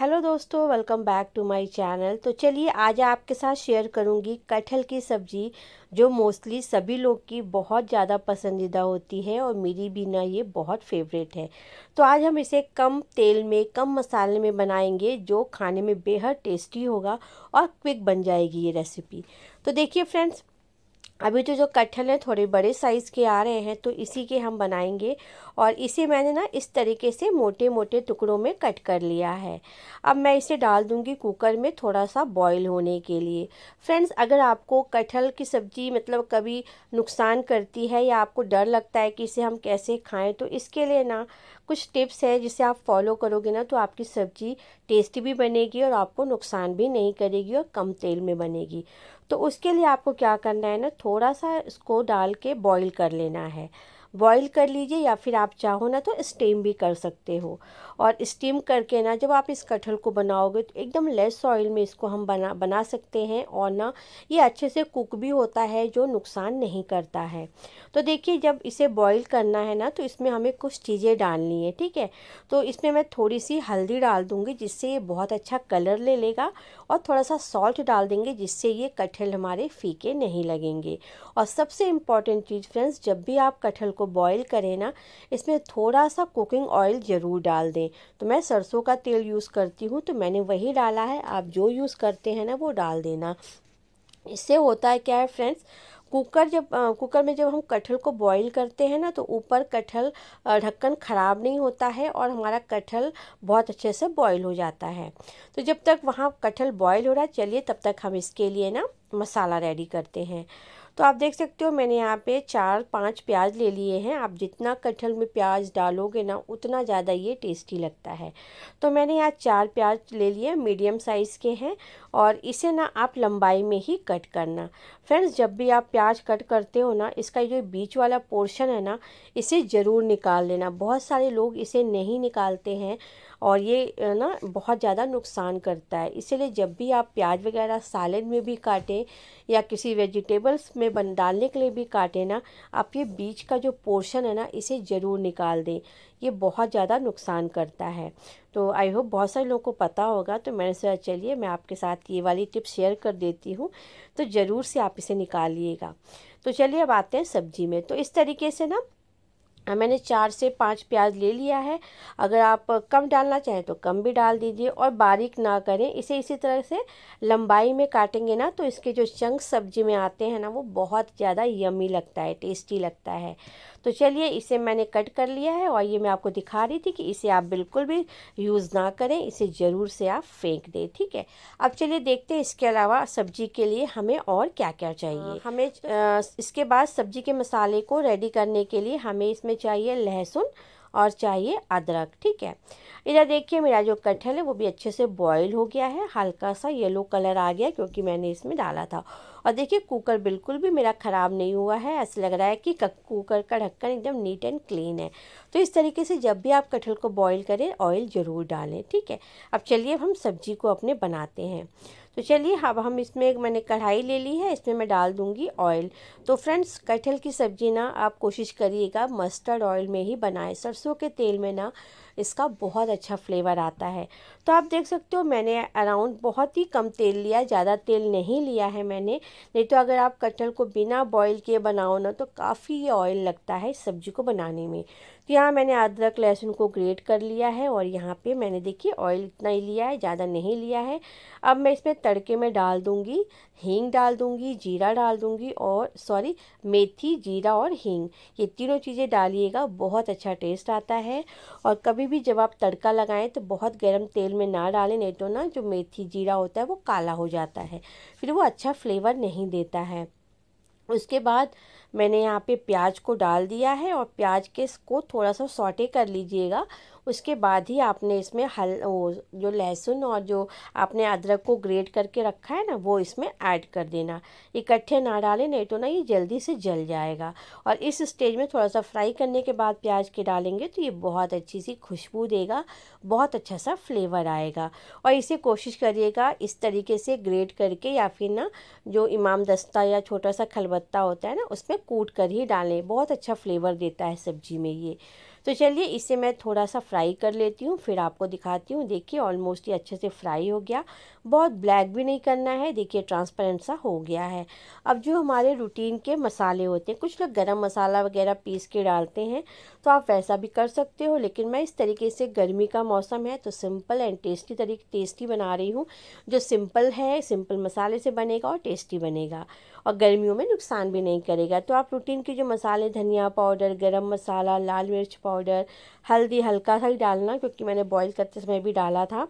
hello दोस्तों welcome back to my channel तो चलिए आज आपके साथ शेयर करूंगी कटहल की सब्ज़ी जो मोस्टली सभी लोग की बहुत ज़्यादा पसंदीदा होती है और मेरी भी ना ये बहुत फेवरेट है तो आज हम इसे कम तेल में कम मसाले में बनाएंगे जो खाने में बेहद टेस्टी होगा और क्विक बन जाएगी ये रेसिपी तो देखिए फ्रेंड्स अभी तो जो कटहल हैं थोड़े बड़े साइज़ के आ रहे हैं तो इसी के हम बनाएंगे और इसे मैंने ना इस तरीके से मोटे मोटे टुकड़ों में कट कर लिया है अब मैं इसे डाल दूँगी कुकर में थोड़ा सा बॉईल होने के लिए फ्रेंड्स अगर आपको कटहल की सब्ज़ी मतलब कभी नुकसान करती है या आपको डर लगता है कि इसे हम कैसे खाएं तो इसके लिए ना कुछ टिप्स है जिसे आप फॉलो करोगे ना तो आपकी सब्ज़ी टेस्टी भी बनेगी और आपको नुकसान भी नहीं करेगी और कम तेल में बनेगी तो उसके लिए आपको क्या करना है ना थोड़ा सा इसको डाल के बॉईल कर लेना है बॉईल कर लीजिए या फिर आप चाहो ना तो स्टेम भी कर सकते हो और स्टीम करके ना जब आप इस कटहल को बनाओगे तो एकदम लेस ऑयल में इसको हम बना बना सकते हैं और ना ये अच्छे से कुक भी होता है जो नुकसान नहीं करता है तो देखिए जब इसे बॉईल करना है ना तो इसमें हमें कुछ चीज़ें डालनी है ठीक है तो इसमें मैं थोड़ी सी हल्दी डाल दूँगी जिससे ये बहुत अच्छा कलर ले लेगा और थोड़ा सा सॉल्ट डाल देंगे जिससे ये कटहल हमारे फीके नहीं लगेंगे और सबसे इम्पॉर्टेंट चीज़ फ्रेंड्स जब भी आप कटहल को बॉयल करें ना इसमें थोड़ा सा कुकिंग ऑयल ज़रूर डाल दें तो मैं सरसों का तेल यूज़ करती हूँ तो मैंने वही डाला है आप जो यूज़ करते हैं ना वो डाल देना इससे होता है क्या है फ्रेंड्स कुकर जब कुकर में जब हम कटहल को बॉईल करते हैं ना तो ऊपर कटहल ढक्कन ख़राब नहीं होता है और हमारा कटहल बहुत अच्छे से बॉईल हो जाता है तो जब तक वहाँ कटहल बॉईल हो रहा है चलिए तब तक हम इसके लिए ना मसाला रेडी करते हैं तो आप देख सकते हो मैंने यहाँ पे चार पांच प्याज ले लिए हैं आप जितना कटहल में प्याज डालोगे ना उतना ज़्यादा ये टेस्टी लगता है तो मैंने यहाँ चार प्याज ले लिए मीडियम साइज़ के हैं और इसे ना आप लंबाई में ही कट करना फ्रेंड्स जब भी आप प्याज कट करते हो ना इसका जो बीच वाला पोर्शन है ना इसे ज़रूर निकाल लेना बहुत सारे लोग इसे नहीं निकालते हैं और ये ना बहुत ज़्यादा नुकसान करता है इसीलिए जब भी आप प्याज वगैरह सैलड में भी काटें या किसी वेजिटेबल्स में बन डालने के लिए भी काटें ना आप ये बीज का जो पोर्शन है ना इसे ज़रूर निकाल दें ये बहुत ज़्यादा नुकसान करता है तो आई होप बहुत सारे लोगों को पता होगा तो मैंने सोचा चलिए मैं आपके साथ ये वाली टिप शेयर कर देती हूँ तो ज़रूर से आप इसे निकालिएगा तो चलिए अब आते हैं सब्जी में तो इस तरीके से ना मैंने चार से पाँच प्याज ले लिया है अगर आप कम डालना चाहें तो कम भी डाल दीजिए और बारीक ना करें इसे इसी तरह से लंबाई में काटेंगे ना तो इसके जो चंक सब्जी में आते हैं ना वो बहुत ज़्यादा यमी लगता है टेस्टी लगता है तो चलिए इसे मैंने कट कर लिया है और ये मैं आपको दिखा रही थी कि इसे आप बिल्कुल भी यूज़ ना करें इसे ज़रूर से आप फेंक दें ठीक है अब चलिए देखते हैं इसके अलावा सब्जी के लिए हमें और क्या क्या हाँ, चाहिए हमें इसके बाद सब्जी के मसाले को रेडी करने के लिए हमें इसमें इसमें चाहिए लहसुन और चाहिए अदरक ठीक है इधर देखिए मेरा जो कटहल है वो भी अच्छे से बॉईल हो गया है हल्का सा येलो कलर आ गया क्योंकि मैंने इसमें डाला था और देखिए कुकर बिल्कुल भी मेरा ख़राब नहीं हुआ है ऐसा लग रहा है कि कुकर का ढक्कन एकदम नीट एंड क्लीन है तो इस तरीके से जब भी आप कटहल को बॉईल करें ऑयल ज़रूर डालें ठीक है अब चलिए अब हम सब्जी को अपने बनाते हैं तो चलिए अब हम इसमें एक मैंने कढ़ाई ले ली है इसमें मैं डाल दूंगी ऑयल तो फ्रेंड्स कटहल की सब्ज़ी ना आप कोशिश करिएगा मस्टर्ड ऑयल में ही बनाएं सरसों के तेल में ना इसका बहुत अच्छा फ्लेवर आता है तो आप देख सकते हो मैंने अराउंड बहुत ही कम तेल लिया ज़्यादा तेल नहीं लिया है मैंने नहीं तो अगर आप कटहल को बिना बॉईल किए बनाओ ना तो काफ़ी ये ऑयल लगता है सब्जी को बनाने में तो यहाँ मैंने अदरक लहसुन को ग्रेट कर लिया है और यहाँ पर मैंने देखिए ऑयल इतना ही लिया है ज़्यादा नहीं लिया है अब मैं इसमें तड़के में डाल दूँगी हींग डाल दूँगी जीरा डाल दूँगी और सॉरी मेथी जीरा और हींग ये तीनों चीज़ें डालिएगा बहुत अच्छा टेस्ट आता है और कभी भी जब आप तड़का लगाएं तो बहुत गर्म तेल में ना डालें नहीं तो ना जो मेथी जीरा होता है वो काला हो जाता है फिर वो अच्छा फ्लेवर नहीं देता है उसके बाद मैंने यहाँ पे प्याज को डाल दिया है और प्याज के इसको थोड़ा सा सॉटे कर लीजिएगा उसके बाद ही आपने इसमें हल वो जो लहसुन और जो आपने अदरक को ग्रेट करके रखा है ना वो इसमें ऐड कर देना इकट्ठे ना डालें नहीं तो ना ये जल्दी से जल जाएगा और इस स्टेज में थोड़ा सा फ्राई करने के बाद प्याज के डालेंगे तो ये बहुत अच्छी सी खुशबू देगा बहुत अच्छा सा फ्लेवर आएगा और इसे कोशिश करिएगा इस तरीके से ग्रेट करके या फिर ना जो इमाम दस्ता या छोटा सा खलबत्ता होता है ना उसमें कूट कर ही डालें बहुत अच्छा फ्लेवर देता है सब्जी में ये तो चलिए इसे मैं थोड़ा सा फ्राई कर लेती हूँ फिर आपको दिखाती हूँ देखिए ऑलमोस्ट ये अच्छे से फ्राई हो गया बहुत ब्लैक भी नहीं करना है देखिए ट्रांसपेरेंट सा हो गया है अब जो हमारे रूटीन के मसाले होते हैं कुछ लोग गरम मसाला वगैरह पीस के डालते हैं तो आप वैसा भी कर सकते हो लेकिन मैं इस तरीके से गर्मी का मौसम है तो सिंपल एंड टेस्टी तरीके टेस्टी बना रही हूँ जो सिंपल है सिंपल मसाले से बनेगा और टेस्टी बनेगा और गर्मियों में नुकसान भी नहीं करेगा तो आप रूटीन के जो मसाले धनिया पाउडर गरम मसाला लाल मिर्च पाउडर हल्दी हल्का सा ही डालना क्योंकि मैंने बॉईल करते समय भी डाला था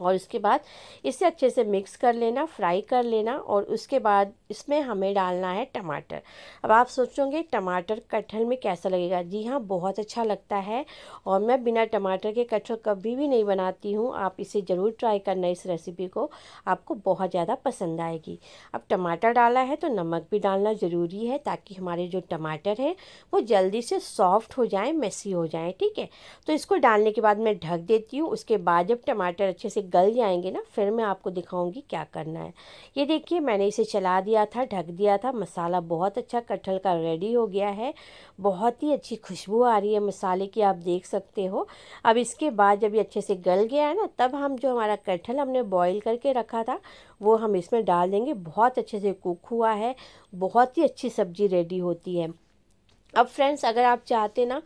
और उसके बाद इसे अच्छे से मिक्स कर लेना फ्राई कर लेना और उसके बाद इसमें हमें डालना है टमाटर अब आप सोचोगे टमाटर कटहल में कैसा लगेगा जी हाँ बहुत अच्छा लगता है और मैं बिना टमाटर के कटहल कभी भी नहीं बनाती हूँ आप इसे ज़रूर ट्राई करना इस रेसिपी को आपको बहुत ज़्यादा पसंद आएगी अब टमाटर डाला है तो नमक भी डालना ज़रूरी है ताकि हमारे जो टमाटर है वो जल्दी से सॉफ्ट हो जाए मेसी हो जाए ठीक है तो इसको डालने के बाद मैं ढक देती हूँ उसके बाद जब टमाटर अच्छे से गल जाएंगे ना फिर मैं आपको दिखाऊंगी क्या करना है ये देखिए मैंने इसे चला दिया था ढक दिया था मसाला बहुत अच्छा कटहल का रेडी हो गया है बहुत ही अच्छी खुशबू आ रही है मसाले की आप देख सकते हो अब इसके बाद जब ये अच्छे से गल गया है ना तब हम जो हमारा कटहल हमने बॉयल करके रखा था वो हम इसमें डाल देंगे बहुत अच्छे से कुक हुआ है बहुत ही अच्छी सब्ज़ी रेडी होती है अब फ्रेंड्स अगर आप चाहते ना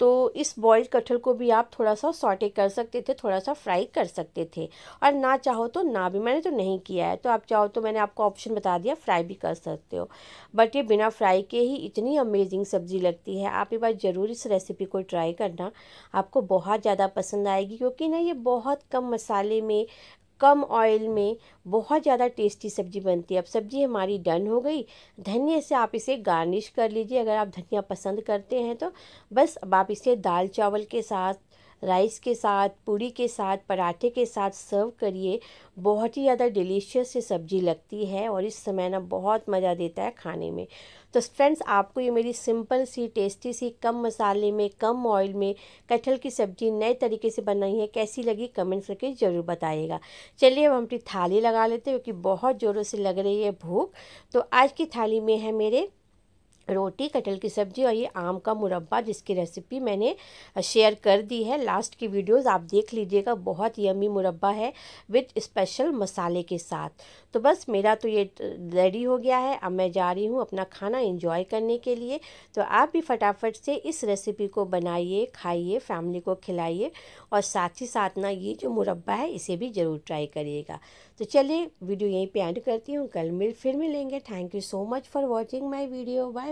तो इस बॉइल्ड कटहल को भी आप थोड़ा सा सॉटे कर सकते थे थोड़ा सा फ्राई कर सकते थे और ना चाहो तो ना भी मैंने तो नहीं किया है तो आप चाहो तो मैंने आपको ऑप्शन बता दिया फ्राई भी कर सकते हो बट ये बिना फ्राई के ही इतनी अमेजिंग सब्ज़ी लगती है आप एक बार ज़रूर इस रेसिपी को ट्राई करना आपको बहुत ज़्यादा पसंद आएगी क्योंकि ना ये बहुत कम मसाले में कम ऑयल में बहुत ज़्यादा टेस्टी सब्ज़ी बनती है अब सब्ज़ी हमारी डन हो गई धनिया से आप इसे गार्निश कर लीजिए अगर आप धनिया पसंद करते हैं तो बस अब आप इसे दाल चावल के साथ राइस के साथ पूरी के साथ पराठे के साथ सर्व करिए बहुत ही ज़्यादा डिलीशियस ये सब्ज़ी लगती है और इस समय ना बहुत मज़ा देता है खाने में तो फ्रेंड्स आपको ये मेरी सिंपल सी टेस्टी सी कम मसाले में कम ऑयल में कटहल की सब्ज़ी नए तरीके से बनाई है कैसी लगी कमेंट्स करके ज़रूर बताइएगा चलिए अब हम अपनी थाली लगा लेते हैं क्योंकि बहुत ज़ोरों से लग रही है भूख तो आज की थाली में है मेरे रोटी कटहल की सब्ज़ी और ये आम का मुरब्बा जिसकी रेसिपी मैंने शेयर कर दी है लास्ट की वीडियोस आप देख लीजिएगा बहुत यमी मुरब्बा है विद स्पेशल मसाले के साथ तो बस मेरा तो ये रेडी हो गया है अब मैं जा रही हूँ अपना खाना एंजॉय करने के लिए तो आप भी फटाफट से इस रेसिपी को बनाइए खाइए फैमिली को खिलाइए और साथ ही साथ ना ये जो मुरब्बा है इसे भी ज़रूर ट्राई करिएगा तो चलिए वीडियो यहीं पर एंड करती हूँ कल मिल फिर मिलेंगे thank you so much for watching my video bye